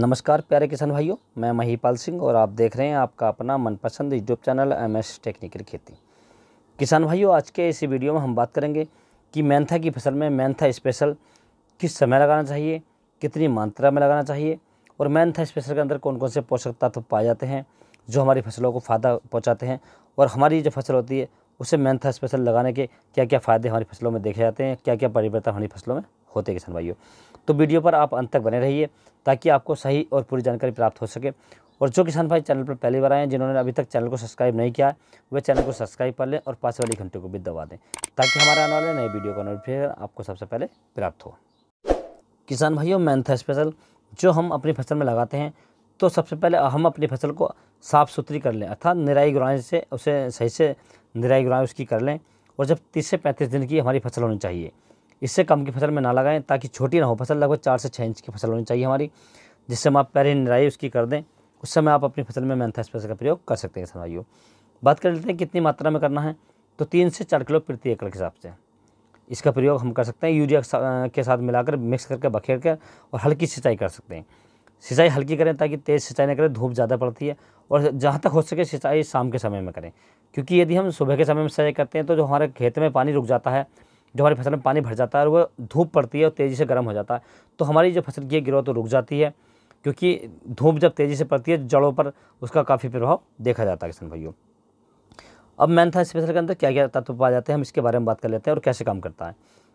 नमस्कार प्यारे किसान भाइयों मैं महीपाल सिंह और आप देख रहे हैं आपका अपना मनपसंद YouTube channel M S technical खेती किसान भाइयों आज के इसी वीडियो में हम बात करेंगे कि मैंथा की फसल में मैंथा स्पेशल किस समय लगाना चाहिए कितनी मात्रा में लगाना चाहिए और मैंथा स्पेशल के अंदर कौन कौन से पोषक तत्व पाए जाते हैं जो हमारी फसलों को फ़ायदा पहुँचाते हैं और हमारी जो फसल होती है उसे मैंथा स्पेशल लगाने के क्या क्या फ़ायदे हमारी फसलों में देखे जाते हैं क्या क्या परिवर्तन हमारी फसलों में होते हैं किसान भाइयों तो वीडियो पर आप अंत तक बने रहिए ताकि आपको सही और पूरी जानकारी प्राप्त हो सके और जो किसान भाई चैनल पर पहली बार आए हैं जिन्होंने अभी तक चैनल को सब्सक्राइब नहीं किया है वे चैनल को सब्सक्राइब कर लें और पास वाली घंटे को भी दबा दें ताकि हमारे आने वाले नए वीडियो का नोटिफिकेशन आपको सबसे पहले प्राप्त हो किसान भाइयों मैंथा स्पेशल जो हम अपनी फसल में लगाते हैं तो सबसे पहले हम अपनी फसल को साफ़ सुथरी कर लें अर्थात निराई गुराई से उसे सही से निराई गुराई उसकी कर लें और जब तीस से पैंतीस दिन की हमारी फसल होनी चाहिए इससे कम की फसल में ना लगाएं ताकि छोटी ना हो फसल लगभग चार से छः इंच की फसल होनी चाहिए हमारी जिससे हम आप पहले निराई उसकी कर दें उस समय आप अपनी फसल में मैंथा स्पेशल का प्रयोग कर सकते हैं किसान बात कर लेते हैं कितनी मात्रा में करना है तो तीन से चार किलो प्रति एकड़ के हिसाब से इसका प्रयोग हम कर सकते हैं यूरिया के साथ मिलाकर मिक्स करके बखेर कर और हल्की सिंचाई कर सकते हैं सिंचाई हल्की करें ताकि तेज़ सिंचाई ना करें धूप ज़्यादा पड़ती है और जहाँ तक हो सके सिंचाई शाम के समय में करें क्योंकि यदि हम सुबह के समय में सिंचाई करते हैं तो जो हमारे खेत में पानी रुक जाता है जो हमारी फसल में पानी भर जाता है और वह धूप पड़ती है और तेज़ी से गर्म हो जाता है तो हमारी जो फसल की गिरोह तो रुक जाती है क्योंकि धूप जब तेज़ी से पड़ती है जड़ों पर उसका काफ़ी प्रभाव देखा जाता है किसान भाइयों अब मैंथा स्पेशल के अंदर क्या क्या तत्व पाए जाते हैं हम इसके बारे में बात कर लेते हैं और कैसे काम करता है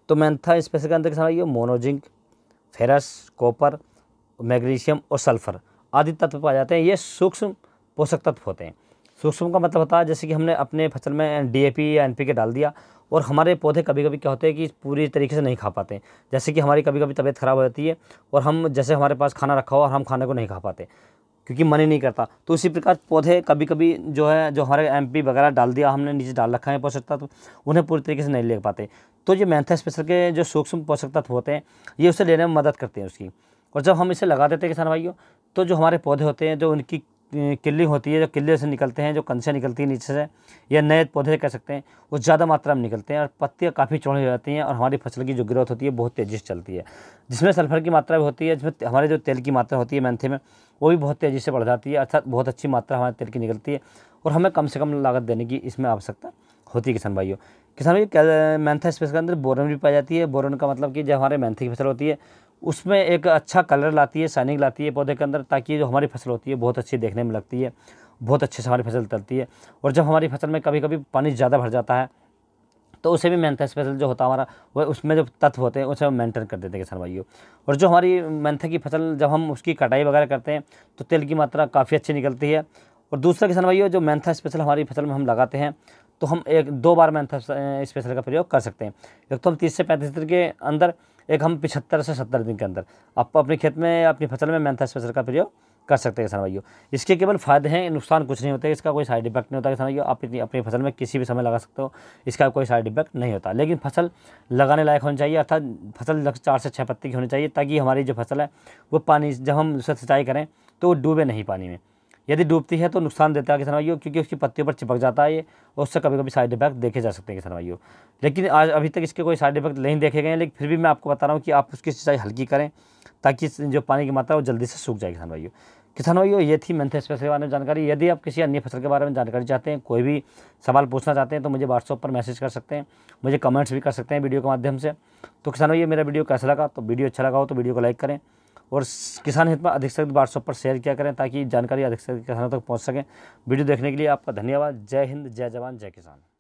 तो मैंथा स्पेशल के अंदर किसान भाइयों मोनोजिंक फेरस कॉपर मैग्नीशियम और सल्फर आदि तत्व पाए जाते हैं ये सूक्ष्म पोषक तत्व होते हैं सूक्ष्म का मतलब होता है जैसे कि हमने अपने फसल में डी या एन के डाल दिया और हमारे पौधे कभी कभी क्या होते हैं कि पूरी तरीके से नहीं खा पाते जैसे कि हमारी कभी कभी तबीयत ख़राब हो जाती है और हम जैसे हमारे पास खाना रखा हो और हम खाने को नहीं खा पाते क्योंकि मन ही नहीं करता तो उसी प्रकार पौधे कभी कभी जो है जो हमारे एम वगैरह डाल दिया हमने नीचे डाल रखा है पोषक तत्व उन्हें पूरी तरीके से नहीं ले पाते तो ये मैंथा स्पेशल के जो सूक्ष्म पोषक तत्व होते हैं ये उसे लेने में मदद करते हैं उसकी और जब हम इसे लगा देते हैं किसान भाइयों तो जो हमारे पौधे होते हैं जो उनकी किल्ली होती है जो किल्ले से निकलते हैं जो कंसे निकलती है नीचे से या नए पौधे कह सकते हैं वो ज़्यादा मात्रा में निकलते हैं और पत्तियाँ काफ़ी चौड़ी हो जाती हैं और हमारी फसल की जो ग्रोथ होती है बहुत तेज़ी से चलती है जिसमें सल्फर की मात्रा भी होती है जिसमें हमारे जो तेल की मात्रा होती है मैंथे में वो भी बहुत तेज़ी से बढ़ जाती है अर्थात बहुत अच्छी मात्रा हमारे तेल की निकलती है और हमें कम से कम लागत देने की इसमें आवश्यकता होती है किसान भाइयों किसान भाई मैंथा स्पेस के अंदर बोरन भी पाई जाती है बोरन का मतलब कि जब हमारे मैंथे की फसल होती है उसमें एक अच्छा कलर लाती है शाइनिंग लाती है पौधे के अंदर ताकि जो हमारी फसल होती है बहुत अच्छी देखने में लगती है बहुत अच्छे से हमारी फसल चलती है और जब हमारी फसल में कभी कभी पानी ज़्यादा भर जाता है तो उसे भी मेंथा स्पेशल जो होता है हमारा वह उसमें जो तत्व होते हैं उसे हम मेंटेन कर देते हैं किसान भाइयों और जो हमारी मेंथा की फसल जब हम उसकी कटाई वगैरह करते हैं तो तेल की मात्रा काफ़ी अच्छी निकलती है और दूसरा किसान भाइयों जो मेंथा स्पेशल हमारी फसल में हम लगाते हैं तो हम एक दो बार मेंथा स्पेशल का प्रयोग कर सकते हैं एक तो हम तीस से पैंतीस दिन के अंदर एक हम पिछहत्तर से सत्तर दिन के अंदर आप अपने खेत में अपनी फसल में मेन्था स्पेशल का प्रयोग कर सकते हैं किसान भाइयों इसके केवल फायदे हैं नुकसान कुछ नहीं होते इसका कोई साइड इफेक्ट नहीं होता किसान भाइयों आप इतनी अपनी फसल में किसी भी समय लगा सकते हो इसका कोई साइड इफेक्ट नहीं होता लेकिन फसल लगाने लायक होनी चाहिए अर्थात फसल चार से छः पत्ती की होनी चाहिए ताकि हमारी जो फसल है वो पानी जब हम उससे सिंचाई करें तो वो डूबे नहीं पानी में यदि डूबती है तो नुकसान देता है किसान भाइयों क्योंकि उसकी पत्तियों पर चिपक जाता है ये और उससे कभी कभी साइड इफेक्ट देखे जा सकते हैं किसान भाइयों लेकिन आज अभी तक इसके कोई साइड इफेक्ट नहीं देखे गए हैं लेकिन फिर भी मैं आपको बता रहा हूँ कि आप उसकी सिंचाई हल्की करें ताकि जो पानी की मात्रा वो जल्दी से सूख जाए किसान भाइयों किसान भाइयों ये थी मेंथे स्पेशल के बारे में जानकारी यदि आप किसी अन्य फसल के बारे में जानकारी चाहते हैं कोई भी सवाल पूछना चाहते हैं तो मुझे व्हाट्सअप पर मैसेज कर सकते हैं मुझे कमेंट्स भी कर सकते हैं वीडियो के माध्यम से तो किसान भाइयों मेरा वीडियो कैसा लगा तो वीडियो अच्छा लगा हो तो वीडियो को लाइक करें और किसान हित में अधिक से अधिक व्हाट्सएप पर शेयर किया करें ताकि जानकारी अधिक से अधिक किसानों तक पहुँच सकें वीडियो देखने के लिए आपका धन्यवाद जय हिंद जय जवान जय किसान